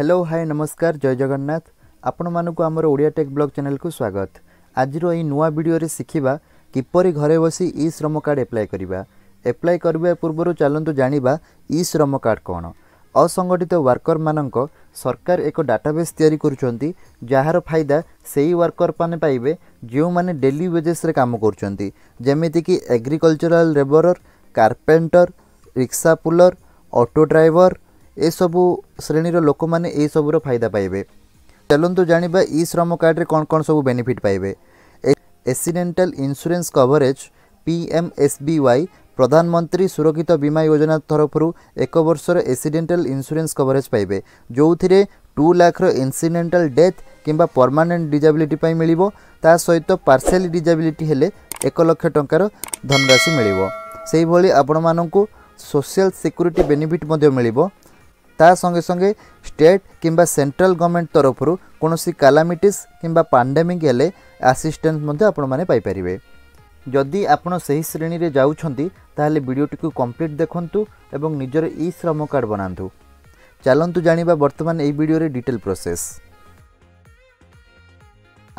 hello hi নমস্কার জয় জগন্নাথ ଆପଣମାନଙ୍କୁ ଆମର ଓଡ଼ିଆ ଟେକ୍ ବ୍ଲଗ୍ ଚ୍ୟାନେଲକୁ ସ୍ୱାଗତ ଆଜିର ଏହି ନୂଆ ଭିଡ଼ିଓରେ ଶିଖିବା କିପରି ଘରେ ବସି ଇ ଶ୍ରମ କାର୍ଡ଼ ଆପ୍ଲାଏ କରିବା ଆପ୍ଲାଏ କରିବା ପୂର୍ବରୁ ଚାଲନ୍ତୁ ଜାଣିବା ଇ ଶ୍ରମ କାର୍ଡ଼ କ'ଣ ଅସଙ୍ଗଠିତ ୱାର୍କରମାନଙ୍କ ସରକାର ଏକ ଡାଟାବେସ୍ ତିଆରି କରୁଛନ୍ତି ଯାହାର ଫାଇଦା ସେହି ୱାର୍କରମାନେ ପାଇବେ ଯେଉଁମାନେ ଡେଲି ୱେଜେସ୍ରେ କାମ କରୁଛନ୍ତି ଯେମିତିକି agricultural labourer carpenter rickshaw puller auto driver ଏସବୁ ଶ୍ରେଣୀର ଲୋକମାନେ ଏହିସବୁର ଫାଇଦା ପାଇବେ ଚାଲନ୍ତୁ ଜାଣିବା ଇ ଶ୍ରମ କାର୍ଡ଼ରେ କ'ଣ କ'ଣ ସବୁ ବେନିଫିଟ୍ ପାଇବେ accidental insurance coverage P M S B Y Pradhanmantri Surakshit ବୀମା ଯୋଜନା ତରଫରୁ ଏକ ବର୍ଷର ଏକ୍ସିଡେଣ୍ଟାଲ ଇନ୍ସୁରାନ୍ସ କଭରେଜ୍ ପାଇବେ ଯେଉଁଥିରେ ଟୁ ଲାଖର ଇନ୍ସିଡେଣ୍ଟାଲ ଡେଥ୍ କିମ୍ବା ପରମାନେଣ୍ଟ ଡିଜାବିଲିଟି ପାଇଁ ମିଳିବ ତା ସହିତ ପାର୍ସିଆଲି ଡିଜାବିଲିଟି ହେଲେ ଏକ ଲକ୍ଷ ଟଙ୍କାର ଧନରାଶି ମିଳିବ ସେହିଭଳି ଆପଣମାନଙ୍କୁ ସୋସିଆଲ ସିକ୍ୟୁରିଟି ବେନିଫିଟ୍ ମଧ୍ୟ ମିଳିବ ତା ସଙ୍ଗେ ସଙ୍ଗେ ଷ୍ଟେଟ୍ କିମ୍ବା ସେଣ୍ଟ୍ରାଲ ଗଭର୍ଣ୍ଣମେଣ୍ଟ ତରଫରୁ କୌଣସି କାଲାମିଟିସ୍ କିମ୍ବା ପାଣ୍ଡେମିକ୍ ହେଲେ ଆସିଷ୍ଟାନ୍ସ ମଧ୍ୟ ଆପଣମାନେ ପାଇପାରିବେ ଯଦି ଆପଣ ସେହି ଶ୍ରେଣୀରେ ଯାଉଛନ୍ତି ତାହେଲେ ଭିଡ଼ିଓଟିକୁ କମ୍ପ୍ଲିଟ୍ ଦେଖନ୍ତୁ ଏବଂ ନିଜର ଇ ଶ୍ରମ କାର୍ଡ଼ ବନାନ୍ତୁ ଚାଲନ୍ତୁ ଜାଣିବା ବର୍ତ୍ତମାନ ଏହି ଭିଡ଼ିଓରେ ଡିଟେଲ୍ ପ୍ରୋସେସ୍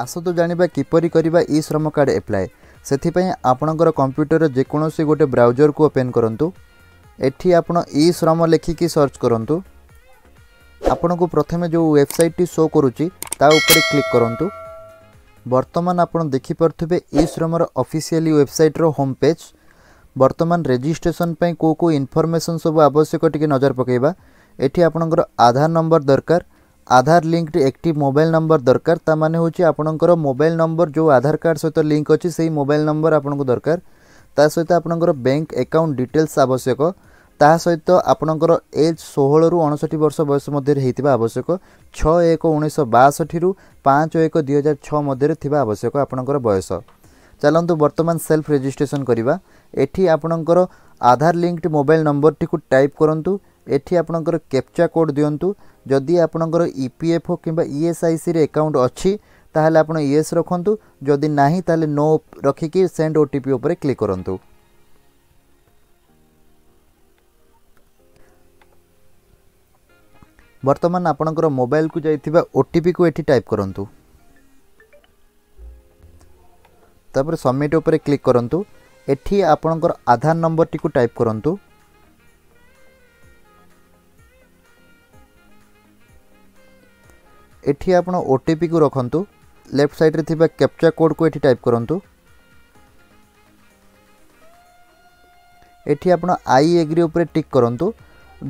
ଆସନ୍ତୁ ଜାଣିବା କିପରି କରିବା ଇ ଶ୍ରମ କାର୍ଡ଼ ଆପ୍ଲାଏ ସେଥିପାଇଁ ଆପଣଙ୍କର କମ୍ପ୍ୟୁଟର ଯେକୌଣସି ଗୋଟେ ବ୍ରାଉଜରକୁ ଓପେନ୍ କରନ୍ତୁ ଏଠି ଆପଣ ଇ ଶ୍ରମ ଲେଖିକି ସର୍ଚ୍ଚ କରନ୍ତୁ ଆପଣଙ୍କୁ ପ୍ରଥମେ ଯେଉଁ ୱେବସାଇଟ୍ଟି ଶୋ କରୁଛି ତା ଉପରେ କ୍ଲିକ୍ କରନ୍ତୁ ବର୍ତ୍ତମାନ ଆପଣ ଦେଖିପାରୁଥିବେ ଇ ଶ୍ରମର ଅଫିସିଆଲି ୱେବସାଇଟ୍ର ହୋମ୍ ପେଜ୍ ବର୍ତ୍ତମାନ ରେଜିଷ୍ଟ୍ରେସନ୍ ପାଇଁ କେଉଁ କେଉଁ ଇନଫର୍ମେସନ୍ ସବୁ ଆବଶ୍ୟକ ଟିକେ ନଜର ପକାଇବା ଏଠି ଆପଣଙ୍କର ଆଧାର ନମ୍ବର ଦରକାର Aadhaar linked active mobile number ଦରକାର ତା ମାନେ ହେଉଛି ଆପଣଙ୍କର ମୋବାଇଲ ନମ୍ବର ଯେଉଁ ଆଧାର କାର୍ଡ଼ ସହିତ ଲିଙ୍କ ଅଛି ସେଇ ମୋବାଇଲ ନମ୍ବର ଆପଣଙ୍କୁ ଦରକାର ତା ସହିତ ଆପଣଙ୍କର ବ୍ୟାଙ୍କ ଆକାଉଣ୍ଟ ଡିଟେଲ୍ସ ଆବଶ୍ୟକ ତାହା ସହିତ ଆପଣଙ୍କର ଏଜ୍ ଷୋହଳରୁ ଅଣଷଠି ବର୍ଷ ବୟସ ମଧ୍ୟରେ ହେଇଥିବା ଆବଶ୍ୟକ ଛଅ ଏକ ଉଣେଇଶହ ବାଷଠିରୁ ପାଞ୍ଚ ଏକ ଦୁଇହଜାର ଛଅ ମଧ୍ୟରେ ଥିବା ଆବଶ୍ୟକ ଆପଣଙ୍କର ବୟସ ଚାଲନ୍ତୁ ବର୍ତ୍ତମାନ ସେଲ୍ଫ ରେଜିଷ୍ଟ୍ରେସନ୍ କରିବା ଏଠି ଆପଣଙ୍କର ଆଧାର ଲିଙ୍କ୍ଡ ମୋବାଇଲ୍ ନମ୍ବରଟିକୁ ଟାଇପ୍ କରନ୍ତୁ ଏଠି ଆପଣଙ୍କର କ୍ୟାପ୍ଚା କୋଡ଼୍ ଦିଅନ୍ତୁ ଯଦି ଆପଣଙ୍କର ଇ ପି ଏଫ୍ ଓ କିମ୍ବା ଇ ଏସ୍ ଆଇ ସିରେ ଏକାଉଣ୍ଟ ଅଛି ତାହେଲେ ଆପଣ ୟେସ୍ ରଖନ୍ତୁ ଯଦି ନାହିଁ ତାହେଲେ ନୋ ରଖିକି ସେଣ୍ଡ ଓ ଟି ପି ଉପରେ କ୍ଲିକ୍ କରନ୍ତୁ ବର୍ତ୍ତମାନ ଆପଣଙ୍କର ମୋବାଇଲକୁ ଯାଇଥିବା ଓଟିପିକୁ ଏଠି ଟାଇପ୍ କରନ୍ତୁ ତାପରେ ସବମିଟ୍ ଉପରେ କ୍ଲିକ୍ କରନ୍ତୁ ଏଠି ଆପଣଙ୍କର ଆଧାର ନମ୍ବରଟିକୁ ଟାଇପ୍ କରନ୍ତୁ ଏଠି ଆପଣ ଓଟିପିକୁ ରଖନ୍ତୁ ଲେଫ୍ଟ ସାଇଡ଼୍ରେ ଥିବା କ୍ୟାପ୍ଚା କୋଡ଼୍କୁ ଏଠି ଟାଇପ୍ କରନ୍ତୁ ଏଠି ଆପଣ ଆଇ ଏଗ୍ରି ଉପରେ ଟିକ୍ କରନ୍ତୁ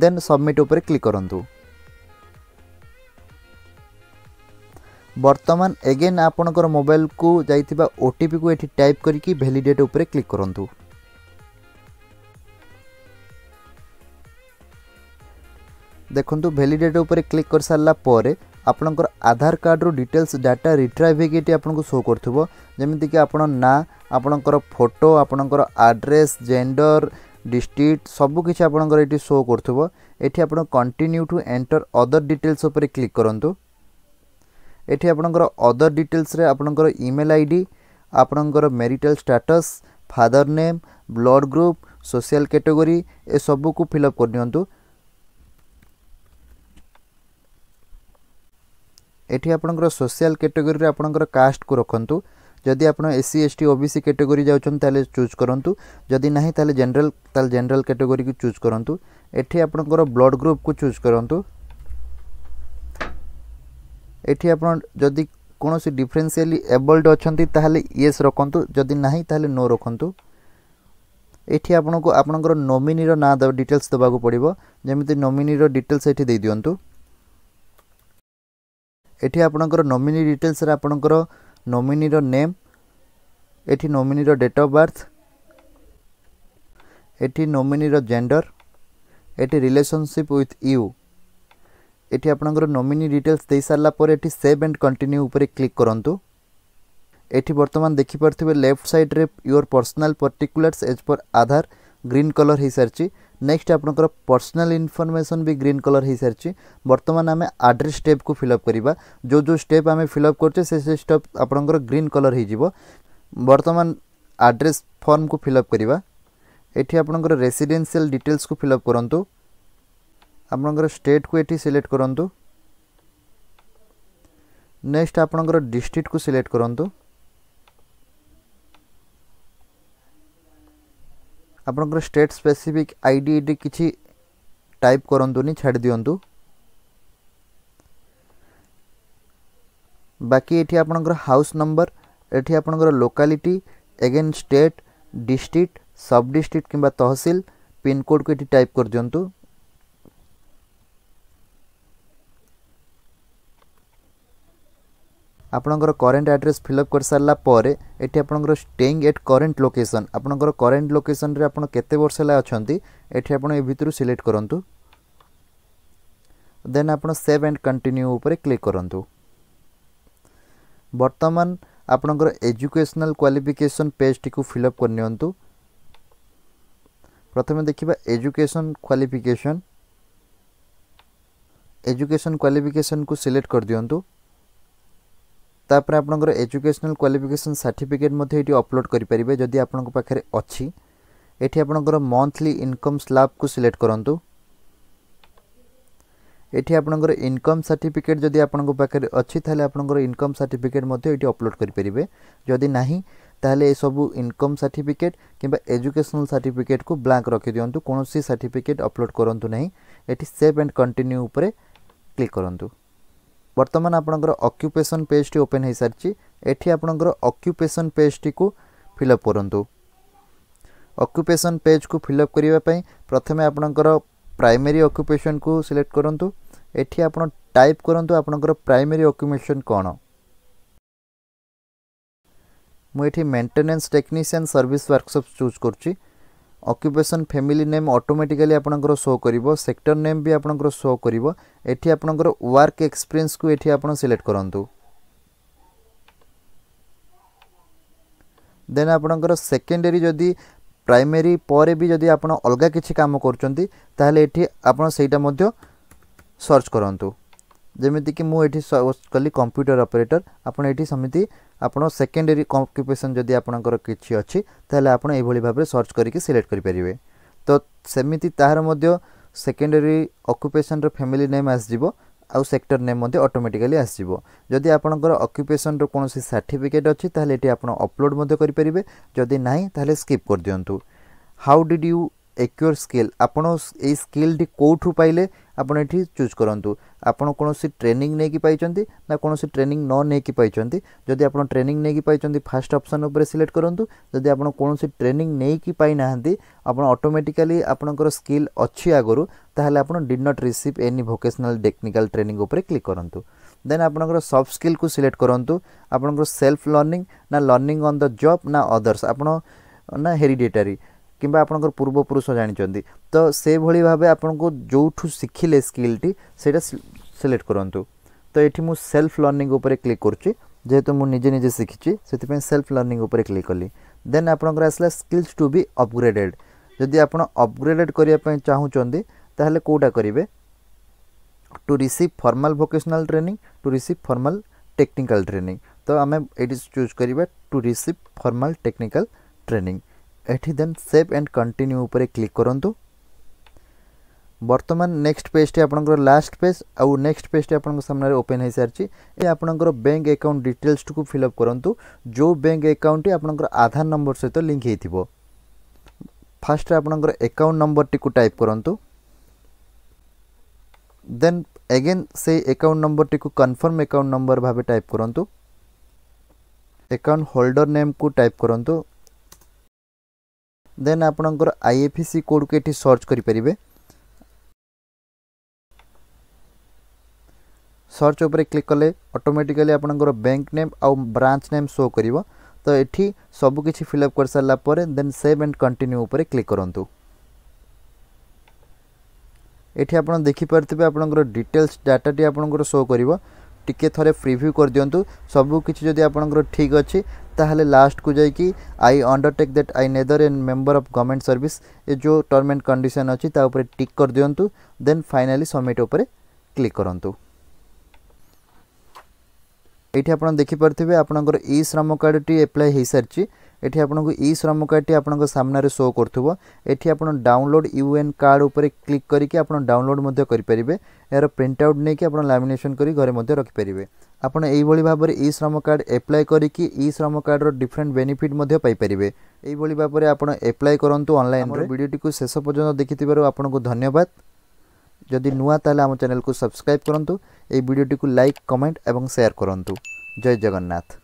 ଦେନ୍ ସବମିଟ୍ ଉପରେ କ୍ଲିକ୍ କରନ୍ତୁ ବର୍ତ୍ତମାନ ଏଗେନ୍ ଆପଣଙ୍କର ମୋବାଇଲକୁ ଯାଇଥିବା ଓଟିପିକୁ ଏଠି ଟାଇପ୍ କରିକି ଭ୍ୟାଲିଡେଟ୍ ଉପରେ କ୍ଲିକ୍ କରନ୍ତୁ ଦେଖନ୍ତୁ ଭ୍ୟାଲିଡେଟ୍ ଉପରେ କ୍ଲିକ୍ କରିସାରିଲା ପରେ ଆପଣଙ୍କର ଆଧାର କାର୍ଡ଼ରୁ ଡିଟେଲ୍ସ ଡାଟା ରିଟ୍ରାଇଭ୍ ହେଇକି ଏଠି ଆପଣଙ୍କୁ ଶୋ କରୁଥିବ ଯେମିତିକି ଆପଣ ନାଁ ଆପଣଙ୍କର ଫଟୋ ଆପଣଙ୍କର ଆଡ୍ରେସ୍ ଜେଣ୍ଡର ডিস্ট্রিক্ট সবু কিছু আপনার এটি শো করুব এটি আপনার continue to enter other details উপরে ক্লিক করতু ଏଠି ଆପଣଙ୍କର ଅଦର ଡିଟେଲ୍ସରେ ଆପଣଙ୍କର ଇମେଲ୍ ଆଇ ଡ଼ି ଆପଣଙ୍କର marital status father name blood group social category ଏସବୁକୁ ଫିଲ୍ଅପ୍ କରିନିଅନ୍ତୁ ଏଠି ଆପଣଙ୍କର ସୋସିଆଲ୍ କାଟେଗୋରୀରେ ଆପଣଙ୍କର କାଷ୍ଟକୁ ରଖନ୍ତୁ ଯଦି ଆପଣ S C S T O B C category ଯାଉଛନ୍ତି ତାହେଲେ ଚୁଜ୍ କରନ୍ତୁ ଯଦି ନାହିଁ ତାହେଲେ ଜେନେରାଲ୍ ତାହେଲେ ଜେନେରାଲ୍ କାଟେଗୋରୀକୁ ଚୁଜ୍ କରନ୍ତୁ ଏଠି ଆପଣଙ୍କର ବ୍ଲଡ଼ ଗ୍ରୁପ୍କୁ ଚୁଜ୍ କରନ୍ତୁ এটি আপনার যদি কোণী ডিফরেনসিয়ালি এবলড অনেক ইয়েস রকম যদি না তাহলে নো রকম এটি আপনার আপনার নমিনি না ডিটেলস দেওয়া পড়ব যেমি নমিনি ডিটেলস এটি দিয়ে দিও এটি আপনার নমিনি ডিটেলস আপনার নমিনি নেম এটি নমিনি ডেট অফ বার্থ এটি নমিনি জেন্ডর এটি রিলেসনশিপ উইথ ইউ ଏଠି ଆପଣଙ୍କର ନୋମିନି ଡିଟେଲ୍ସ ଦେଇସାରିଲା ପରେ ଏଠି ସେଭ୍ ଆଣ୍ଡ କଣ୍ଟିନ୍ୟୁ ଉପରେ କ୍ଲିକ୍ କରନ୍ତୁ ଏଠି ବର୍ତ୍ତମାନ ଦେଖିପାରୁଥିବେ ଲେଫ୍ଟ ସାଇଡ଼୍ରେ your personal particulars as per Aadhaar green colour ହୋଇସାରିଛି ନେକ୍ସଟ ଆପଣଙ୍କର ପର୍ସନାଲ୍ ଇନଫର୍ମେସନ୍ ବି ଗ୍ରୀନ୍ କଲର୍ ହୋଇସାରିଛି ବର୍ତ୍ତମାନ ଆମେ ଆଡ୍ରେସ୍ ଷ୍ଟେପ୍କୁ ଫିଲ୍ଅପ୍ କରିବା ଯେଉଁ ଯେଉଁ ଷ୍ଟେପ୍ ଆମେ ଫିଲ୍ଅପ୍ କରୁଛେ ସେ ସେ ଷ୍ଟେପ୍ ଆପଣଙ୍କର ଗ୍ରୀନ୍ କଲର୍ ହୋଇଯିବ ବର୍ତ୍ତମାନ ଆଡ୍ରେସ୍ ଫର୍ମକୁ ଫିଲ୍ଅପ୍ କରିବା ଏଠି ଆପଣଙ୍କର ରେସିଡେନ୍ସିଆଲ୍ ଡିଟେଲ୍ସକୁ ଫିଲ୍ଅପ୍ କରନ୍ତୁ ଆପଣଙ୍କର ଷ୍ଟେଟ୍କୁ ଏଠି ସିଲେକ୍ଟ କରନ୍ତୁ ନେକ୍ସଟ ଆପଣଙ୍କର ଡିଷ୍ଟ୍ରିକ୍ଟକୁ ସିଲେକ୍ଟ କରନ୍ତୁ ଆପଣଙ୍କର ଷ୍ଟେଟ୍ ସ୍ପେସିଫିକ୍ ଆଇ ଡି ଏଠି କିଛି ଟାଇପ୍ କରନ୍ତୁନି ଛାଡ଼ି ଦିଅନ୍ତୁ ବାକି ଏଠି ଆପଣଙ୍କର ହାଉସ୍ ନମ୍ବର ଏଠି ଆପଣଙ୍କର locality again state district sub district କିମ୍ବା ତହସିଲ ପିନ୍କୋଡ଼କୁ ଏଠି ଟାଇପ୍ କରିଦିଅନ୍ତୁ ଆପଣଙ୍କର କରେଣ୍ଟ ଆଡ୍ରେସ୍ ଫିଲ୍ଅପ୍ କରିସାରିଲା ପରେ ଏଠି ଆପଣଙ୍କର ଷ୍ଟେଇଂ ଏଟ୍ କରେଣ୍ଟ ଲୋକେସନ୍ ଆପଣଙ୍କର କରେଣ୍ଟ ଲୋକେସନ୍ରେ ଆପଣ କେତେ ବର୍ଷ ହେଲା ଅଛନ୍ତି ଏଠି ଆପଣ ଏ ଭିତରୁ ସିଲେକ୍ଟ କରନ୍ତୁ ଦେନ୍ ଆପଣ ସେଭ୍ ଆଣ୍ଡ କଣ୍ଟିନ୍ୟୁ ଉପରେ କ୍ଲିକ୍ କରନ୍ତୁ ବର୍ତ୍ତମାନ ଆପଣଙ୍କର ଏଜୁକେସନାଲ୍ କ୍ୱାଲିଫିକେସନ୍ ପେଜ୍ଟିକୁ ଫିଲ୍ଅପ୍ କରିନିଅନ୍ତୁ ପ୍ରଥମେ ଦେଖିବା ଏଜୁକେସନ୍ କ୍ୱାଲିଫିକେସନ୍ ଏଜୁକେସନ୍ କ୍ୱାଲିଫିକେସନ୍କୁ ସିଲେକ୍ଟ କରିଦିଅନ୍ତୁ ତାପରେ ଆପଣଙ୍କର ଏଜୁକେସନାଲ୍ କ୍ୱାଲିଫିକେସନ୍ ସାର୍ଟିଫିକେଟ୍ ମଧ୍ୟ ଏଠି ଅପଲୋଡ଼ କରିପାରିବେ ଯଦି ଆପଣଙ୍କ ପାଖରେ ଅଛି ଏଠି ଆପଣଙ୍କର ମନ୍ଥଲି ଇନକମ୍ ସ୍ଲାବ୍କୁ ସିଲେକ୍ଟ କରନ୍ତୁ ଏଠି ଆପଣଙ୍କର ଇନକମ୍ ସାର୍ଟିଫିକେଟ୍ ଯଦି ଆପଣଙ୍କ ପାଖରେ ଅଛି ତାହେଲେ ଆପଣଙ୍କର ଇନକମ୍ ସାର୍ଟିଫିକେଟ୍ ମଧ୍ୟ ଏଠି ଅପଲୋଡ଼ କରିପାରିବେ ଯଦି ନାହିଁ ତାହେଲେ ଏସବୁ ଇନକମ୍ ସାର୍ଟିଫିକେଟ୍ କିମ୍ବା ଏଜୁକେସନାଲ୍ ସାର୍ଟିଫିକେଟ୍କୁ ବ୍ଲାଙ୍କ ରଖିଦିଅନ୍ତୁ କୌଣସି ସାର୍ଟିଫିକେଟ୍ ଅପଲୋଡ଼ କରନ୍ତୁ ନାହିଁ ଏଠି ସେଭ୍ ଆଣ୍ଡ କଣ୍ଟିନ୍ୟୁ ଉପରେ କ୍ଲିକ୍ କରନ୍ତୁ ବର୍ତ୍ତମାନ ଆପଣଙ୍କର ଅକ୍ୟୁପେସନ୍ ପେଜ୍ଟି ଓପେନ୍ ହୋଇସାରିଛି ଏଠି ଆପଣଙ୍କର ଅକ୍ୟୁପେସନ୍ ପେଜ୍ଟିକୁ ଫିଲଅପ୍ କରନ୍ତୁ ଅକ୍ୟୁପେସନ୍ ପେଜ୍କୁ ଫିଲଅପ୍ କରିବା ପାଇଁ ପ୍ରଥମେ ଆପଣଙ୍କର ପ୍ରାଇମେରୀ ଅକ୍ୟୁପେସନ୍କୁ ସିଲେକ୍ଟ କରନ୍ତୁ ଏଠି ଆପଣ ଟାଇପ୍ କରନ୍ତୁ ଆପଣଙ୍କର ପ୍ରାଇମେରୀ ଅକ୍ୟୁପେସନ୍ କ'ଣ ମୁଁ ଏଠି maintenance technician service workshop choose କରୁଛି ଅକ୍ୟୁପେସନ୍ ଫ୍ୟାମିଲି ନେମ୍ ଅଟୋମେଟିକାଲି ଆପଣଙ୍କର ଶୋ କରିବ ସେକ୍ଟର ନେମ୍ ବି ଆପଣଙ୍କର ଶୋ କରିବ ଏଠି ଆପଣଙ୍କର ୱାର୍କ ଏକ୍ସପିରିଏନ୍ସକୁ ଏଠି ଆପଣ ସିଲେକ୍ଟ କରନ୍ତୁ ଦେନ୍ ଆପଣଙ୍କର ସେକେଣ୍ଡାରୀ ଯଦି ପ୍ରାଇମେରୀ ପରେ ବି ଯଦି ଆପଣ ଅଲଗା କିଛି କାମ କରୁଛନ୍ତି ତାହେଲେ ଏଠି ଆପଣ ସେଇଟା ମଧ୍ୟ ସର୍ଚ୍ଚ କରନ୍ତୁ ଯେମିତିକି ମୁଁ ଏଠି ସର୍ଚ୍ଚ କଲି କମ୍ପ୍ୟୁଟର ଅପରେଟର ଆପଣ ଏଠି ସେମିତି ଆପଣ ସେକେଣ୍ଡାରୀ ଅକ୍ୟୁପେସନ୍ ଯଦି ଆପଣଙ୍କର କିଛି ଅଛି ତାହେଲେ ଆପଣ ଏଇଭଳି ଭାବରେ ସର୍ଚ୍ଚ କରିକି ସିଲେକ୍ଟ କରିପାରିବେ ତ ସେମିତି ତାହାର ମଧ୍ୟ ସେକେଣ୍ଡାରୀ ଅକ୍ୟୁପେସନ୍ର ଫ୍ୟାମିଲି ନେମ୍ ଆସିଯିବ ଆଉ ସେକ୍ଟର ନେମ୍ ମଧ୍ୟ ଅଟୋମେଟିକାଲି ଆସିଯିବ ଯଦି ଆପଣଙ୍କର ଅକ୍ୟୁପେସନ୍ର କୌଣସି ସାର୍ଟିଫିକେଟ୍ ଅଛି ତାହେଲେ ଏଠି ଆପଣ ଅପଲୋଡ଼ ମଧ୍ୟ କରିପାରିବେ ଯଦି ନାହିଁ ତାହେଲେ ସ୍କିପ୍ କରିଦିଅନ୍ତୁ how did you acquire skill ଆପଣ ଏଇ ସ୍କିଲ୍ଟି କେଉଁଠୁ ପାଇଲେ ଆପଣ ଏଠି ଚୁଜ୍ କରନ୍ତୁ ଆପଣ କୌଣସି ଟ୍ରେନିଂ ନେଇକି ପାଇଛନ୍ତି ନା କୌଣସି ଟ୍ରେନିଂ ନ ନେଇକି ପାଇଛନ୍ତି ଯଦି ଆପଣ ଟ୍ରେନିଂ ନେଇକି ପାଇଛନ୍ତି ଫାର୍ଷ୍ଟ ଅପସନ୍ ଉପରେ ସିଲେକ୍ଟ କରନ୍ତୁ ଯଦି ଆପଣ କୌଣସି ଟ୍ରେନିଂ ନେଇକି ପାଇନାହାନ୍ତି ଆପଣ ଅଟୋମେଟିକାଲି ଆପଣଙ୍କର ସ୍କିଲ୍ ଅଛି ଆଗରୁ ତାହେଲେ ଆପଣ did not receive any vocational technical training ଉପରେ କ୍ଲିକ୍ କରନ୍ତୁ ଦେନ୍ ଆପଣଙ୍କର ସଫ୍ଟ ସ୍କିଲ୍କୁ ସିଲେକ୍ଟ କରନ୍ତୁ ଆପଣଙ୍କର ସେଲ୍ଫ ଲର୍ଣ୍ଣିଂ ନା ଲର୍ଣ୍ଣିଂ ଅନ୍ ଦ ଜବ୍ ନା ଅଦର୍ସ ଆପଣ ନା ହେରିଡେଟାରୀ କିମ୍ବା ଆପଣଙ୍କର ପୂର୍ବପୁରୁଷ ଜାଣିଛନ୍ତି ତ ସେଭଳି ଭାବେ ଆପଣଙ୍କୁ ଯେଉଁଠୁ ଶିଖିଲେ ସ୍କିଲ୍ଟି ସେଇଟା ସିଲେକ୍ଟ କରନ୍ତୁ ତ ଏଠି ମୁଁ ସେଲ୍ଫ ଲର୍ଣ୍ଣିଂ ଉପରେ କ୍ଲିକ୍ କରୁଛି ଯେହେତୁ ମୁଁ ନିଜେ ନିଜେ ଶିଖିଛି ସେଥିପାଇଁ ସେଲ୍ଫ ଲର୍ଣ୍ଣିଂ ଉପରେ କ୍ଲିକ୍ କଲି ଦେନ୍ ଆପଣଙ୍କର ଆସିଲା ସ୍କିଲ୍ସ ଟୁ ବି ଅପଗ୍ରେଡ଼େଡ଼୍ ଯଦି ଆପଣ ଅପଗ୍ରେଡ଼େଡ଼୍ କରିବା ପାଇଁ ଚାହୁଁଛନ୍ତି ତାହେଲେ କେଉଁଟା କରିବେ to receive formal vocational training to receive formal technical training ତ ଆମେ ଏଇଠି ଚୁଜ୍ କରିବା to receive formal technical training ଏଠି ଦେନ୍ ସେଭ୍ ଆଣ୍ଡ କଣ୍ଟିନ୍ୟୁ ଉପରେ କ୍ଲିକ୍ କରନ୍ତୁ ବର୍ତ୍ତମାନ ନେକ୍ସଟ ପେଜ୍ଟି ଆପଣଙ୍କର ଲାଷ୍ଟ ପେଜ୍ ଆଉ ନେକ୍ସଟ ପେଜ୍ଟି ଆପଣଙ୍କ ସାମ୍ନାରେ ଓପେନ୍ ହୋଇସାରିଛି ଏ ଆପଣଙ୍କର ବ୍ୟାଙ୍କ ଆକାଉଣ୍ଟ ଡିଟେଲ୍ସଟିକୁ ଫିଲ୍ଅପ୍ କରନ୍ତୁ ଯେଉଁ ବ୍ୟାଙ୍କ ଆକାଉଣ୍ଟଟି ଆପଣଙ୍କର ଆଧାର ନମ୍ବର ସହିତ ଲିଙ୍କ୍ ହୋଇଥିବ ଫାଷ୍ଟରେ ଆପଣଙ୍କର ଆକାଉଣ୍ଟ ନମ୍ବରଟିକୁ ଟାଇପ୍ କରନ୍ତୁ ଦେନ୍ ଏଗେନ୍ ସେଇ ଆକାଉଣ୍ଟ ନମ୍ବରଟିକୁ କନଫର୍ମ ଆକାଉଣ୍ଟ ନମ୍ବର ଭାବେ ଟାଇପ୍ କରନ୍ତୁ ଆକାଉଣ୍ଟ ହୋଲ୍ଡର ନେମ୍କୁ ଟାଇପ୍ କରନ୍ତୁ ଦେନ୍ ଆପଣଙ୍କର ଆଇ ଏଫ୍ ସି କୋଡ଼କୁ ଏଠି ସର୍ଚ୍ଚ କରିପାରିବେ ସର୍ଚ୍ଚ ଉପରେ କ୍ଲିକ୍ କଲେ ଅଟୋମେଟିକାଲି ଆପଣଙ୍କର ବ୍ୟାଙ୍କ ନେମ୍ ଆଉ ବ୍ରାଞ୍ଚ ନେମ୍ ଶୋ କରିବ ତ ଏଠି ସବୁକିଛି ଫିଲଅପ୍ କରିସାରିଲା ପରେ ଦେନ୍ ସେଭ୍ ଆଣ୍ଡ କଣ୍ଟିନ୍ୟୁ ଉପରେ କ୍ଲିକ୍ କରନ୍ତୁ ଏଠି ଆପଣ ଦେଖିପାରୁଥିବେ ଆପଣଙ୍କର ଡିଟେଲ୍ସ ଡାଟାଟି ଆପଣଙ୍କର ଶୋ କରିବ ଟିକିଏ ଥରେ ପ୍ରିଭ୍ୟୁ କରିଦିଅନ୍ତୁ ସବୁକିଛି ଯଦି ଆପଣଙ୍କର ଠିକ୍ ଅଛି ताहले लास्ट को जाकि I undertake that I neither a member of government service ये जो टर्म एंड कंडीशन अच्छी तापर टिक कर दिंतु देन फाइनाली सबमिट उपर क्लिक करूँ ये आप देखिपारे आपणकर ई श्रम कार्ड टी हो सारी ଏଠି ଆପଣଙ୍କୁ ଇ ଶ୍ରମ କାର୍ଡ଼ଟି ଆପଣଙ୍କ ସାମ୍ନାରେ ଶୋ କରୁଥିବ ଏଠି ଆପଣ ଡାଉନଲୋଡ଼ ୟୁ ଏନ୍ କାର୍ଡ଼ ଉପରେ କ୍ଲିକ୍ କରିକି ଆପଣ ଡାଉନଲୋଡ଼ ମଧ୍ୟ କରିପାରିବେ ଏହାର ପ୍ରିଣ୍ଟ ଆଉଟ୍ ନେଇକି ଆପଣ ଲାମିନେସନ୍ କରି ଘରେ ମଧ୍ୟ ରଖିପାରିବେ ଆପଣ ଏଇଭଳି ଭାବରେ ଇ ଶ୍ରମ କାର୍ଡ଼ ଆପ୍ଲାଏ କରିକି ଇ ଶ୍ରମ କାର୍ଡ଼ର ଡିଫରେଣ୍ଟ ବେନିଫିଟ୍ ମଧ୍ୟ ପାଇପାରିବେ ଏଇଭଳି ଭାବରେ ଆପଣ ଆପ୍ଲାଏ କରନ୍ତୁ ଅନଲାଇନ୍ରେ ଭିଡ଼ିଓଟିକୁ ଶେଷ ପର୍ଯ୍ୟନ୍ତ ଦେଖିଥିବାରୁ ଆପଣଙ୍କୁ ଧନ୍ୟବାଦ ଯଦି ନୂଆ ତାହେଲେ ଆମ ଚ୍ୟାନେଲକୁ ସବସ୍କ୍ରାଇବ୍ କରନ୍ତୁ ଏହି ଭିଡ଼ିଓଟିକୁ ଲାଇକ୍ କମେଣ୍ଟ ଏବଂ ସେୟାର କରନ୍ତୁ ଜୟ ଜଗନ୍ନାଥ